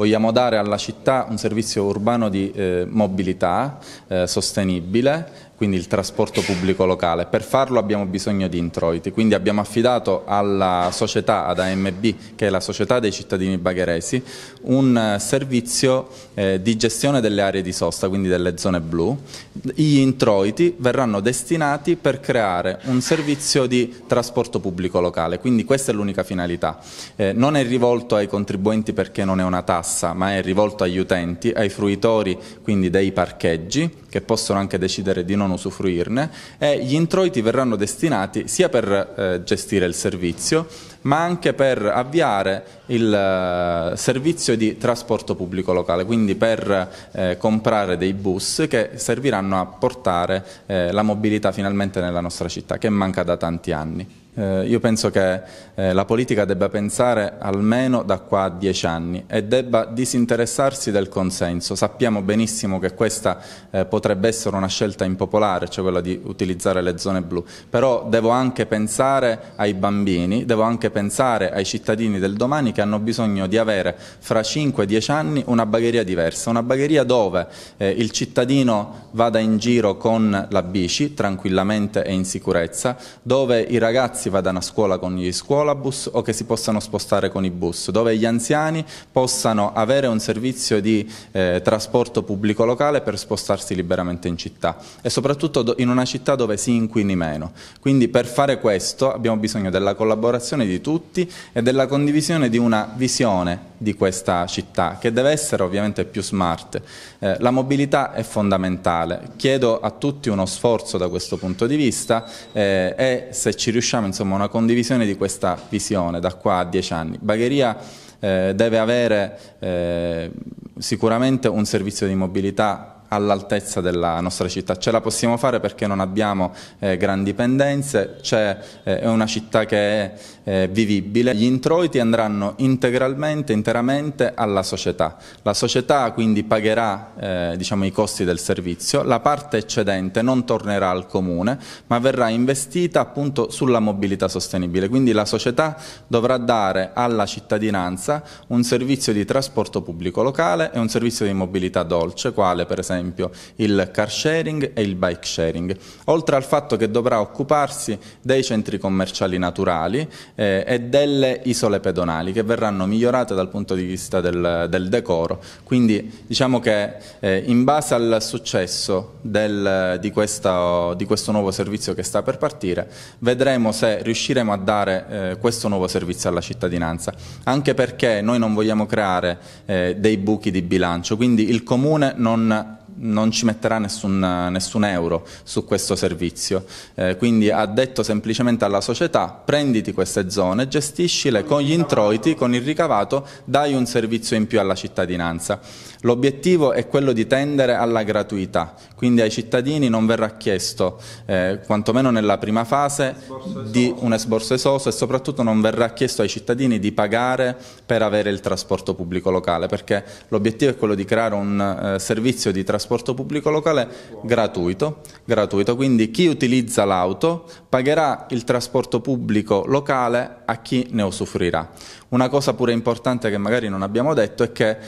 Vogliamo dare alla città un servizio urbano di eh, mobilità eh, sostenibile quindi il trasporto pubblico locale. Per farlo abbiamo bisogno di introiti, quindi abbiamo affidato alla società, ad AMB, che è la società dei cittadini bagheresi, un eh, servizio eh, di gestione delle aree di sosta, quindi delle zone blu. Gli introiti verranno destinati per creare un servizio di trasporto pubblico locale, quindi questa è l'unica finalità. Eh, non è rivolto ai contribuenti perché non è una tassa, ma è rivolto agli utenti, ai fruitori, quindi dei parcheggi, che possono anche decidere di non possano usufruirne e gli introiti verranno destinati sia per eh, gestire il servizio ma anche per avviare il eh, servizio di trasporto pubblico locale, quindi per eh, comprare dei bus che serviranno a portare eh, la mobilità finalmente nella nostra città, che manca da tanti anni. Eh, io penso che eh, la politica debba pensare almeno da qua a dieci anni e debba disinteressarsi del consenso. Sappiamo benissimo che questa eh, potrebbe essere una scelta impopolare, cioè quella di utilizzare le zone blu, però devo anche pensare ai bambini, devo anche pensare ai cittadini del domani che hanno bisogno di avere fra 5 e 10 anni una bagheria diversa, una bagheria dove eh, il cittadino vada in giro con la bici tranquillamente e in sicurezza, dove i ragazzi ragazzi vadano a scuola con gli scuolabus o che si possano spostare con i bus, dove gli anziani possano avere un servizio di eh, trasporto pubblico locale per spostarsi liberamente in città e soprattutto in una città dove si inquini meno. Quindi per fare questo abbiamo bisogno della collaborazione di tutti e della condivisione di una visione di questa città, che deve essere ovviamente più smart. Eh, la mobilità è fondamentale, chiedo a tutti uno sforzo da questo punto di vista eh, e se ci riusciamo insomma una condivisione di questa visione da qua a dieci anni. Bagheria eh, deve avere eh, sicuramente un servizio di mobilità all'altezza della nostra città. Ce la possiamo fare perché non abbiamo eh, grandi pendenze, eh, è una città che è eh, vivibile. Gli introiti andranno integralmente, interamente alla società. La società quindi pagherà eh, diciamo, i costi del servizio, la parte eccedente non tornerà al comune, ma verrà investita appunto sulla mobilità sostenibile. Quindi la società dovrà dare alla cittadinanza un servizio di trasporto pubblico locale e un servizio di mobilità dolce, quale per esempio esempio il car sharing e il bike sharing, oltre al fatto che dovrà occuparsi dei centri commerciali naturali eh, e delle isole pedonali che verranno migliorate dal punto di vista del, del decoro. Quindi diciamo che eh, in base al successo del, di, questa, di, questo nuovo servizio che sta per partire vedremo se riusciremo a dare eh, questo nuovo servizio alla cittadinanza, anche perché noi non vogliamo creare eh, dei buchi di bilancio, quindi il comune non non ci metterà nessun, nessun euro su questo servizio. Eh, quindi ha detto semplicemente alla società prenditi queste zone, gestiscile con gli introiti, con il ricavato, dai un servizio in più alla cittadinanza. L'obiettivo è quello di tendere alla gratuità, quindi ai cittadini non verrà chiesto, eh, quantomeno nella prima fase, di un esborso esoso e soprattutto non verrà chiesto ai cittadini di pagare per avere il trasporto pubblico locale, perché l'obiettivo è quello di creare un eh, servizio di trasporto trasporto pubblico locale gratuito, gratuito. quindi chi utilizza l'auto pagherà il trasporto pubblico locale a chi ne usufruirà. Una cosa pure importante che magari non abbiamo detto è che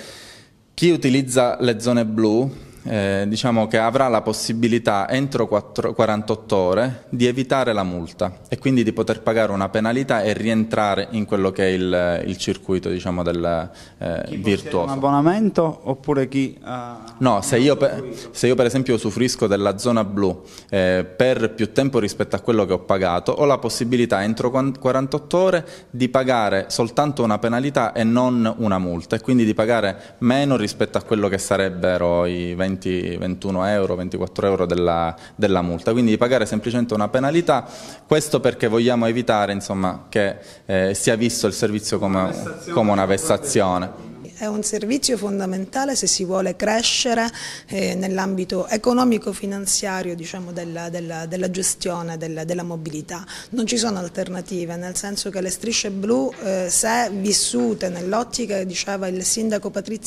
chi utilizza le zone blu eh, diciamo che avrà la possibilità entro 4, 48 ore di evitare la multa e quindi di poter pagare una penalità e rientrare in quello che è il, il circuito diciamo, del eh, chi virtuoso. un abbonamento oppure chi... Uh, no, se io, per, se io, per, esempio usufruisco della zona blu eh, per più tempo rispetto a quello che ho pagato, ho la possibilità entro 48 ore di pagare soltanto una penalità e non una multa e quindi di pagare meno rispetto a quello che sarebbero i 20 20, 21 euro, 24 euro della, della, multa, quindi di pagare semplicemente una penalità, questo perché vogliamo evitare insomma, che eh, sia visto il servizio come, come una vessazione è un servizio fondamentale se si vuole crescere eh, nell'ambito economico-finanziario diciamo, della, della, della, gestione della, della, mobilità. Non ci sono alternative, nel senso che le strisce blu, eh, se vissute nell'ottica che diceva il sindaco Patrizio,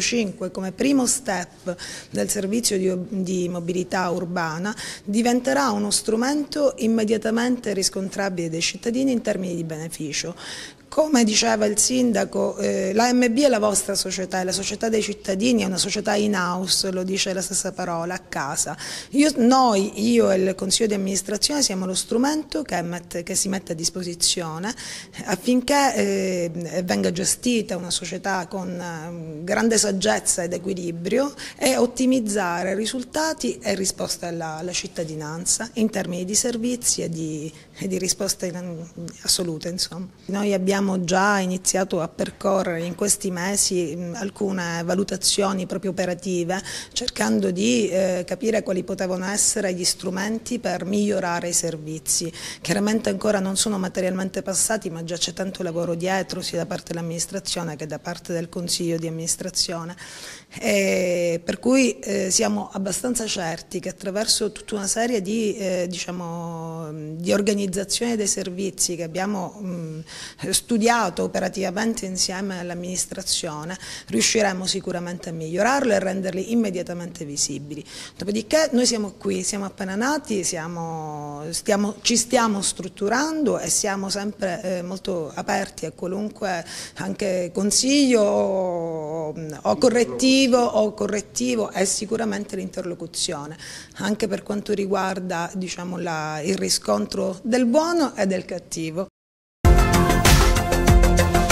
Cinque, come primo step del servizio di, di mobilità urbana, diventerà uno strumento immediatamente riscontrabile dai cittadini in termini di beneficio. Come diceva il sindaco, eh, l'AMB è la vostra società, è la società dei cittadini, è una società in house, lo dice la stessa parola, a casa. Io, noi, io e il Consiglio di amministrazione siamo lo strumento che, met, che si mette a disposizione affinché eh, venga gestita una società con eh, grande saggezza ed equilibrio e ottimizzare risultati e risposte alla, alla cittadinanza in termini di servizi e di, e di risposte in, assolute. Insomma. Noi abbiamo abbiamo già iniziato a percorrere in questi mesi mm, alcune valutazioni proprio operative, cercando di eh, capire quali potevano essere gli strumenti per migliorare i servizi. Chiaramente ancora non sono materialmente passati, ma già c'è tanto lavoro dietro, sia da parte dell'amministrazione che da parte del Consiglio di amministrazione. E per cui eh, siamo abbastanza certi che attraverso tutta una serie di, eh, diciamo, mm, di organizzazione dei servizi che abbiamo mh, mm, studiato operativamente insieme all'amministrazione riusciremo sicuramente a migliorarlo e a renderli immediatamente visibili. Dopodiché noi siamo qui, siamo appena nati, siamo, stiamo, ci stiamo strutturando e siamo sempre eh, molto aperti a qualunque anche consiglio o, mm, o, correttivo, o correttivo e sicuramente l'interlocuzione, anche per quanto riguarda diciamo, la, il riscontro del buono e del cattivo. Thank you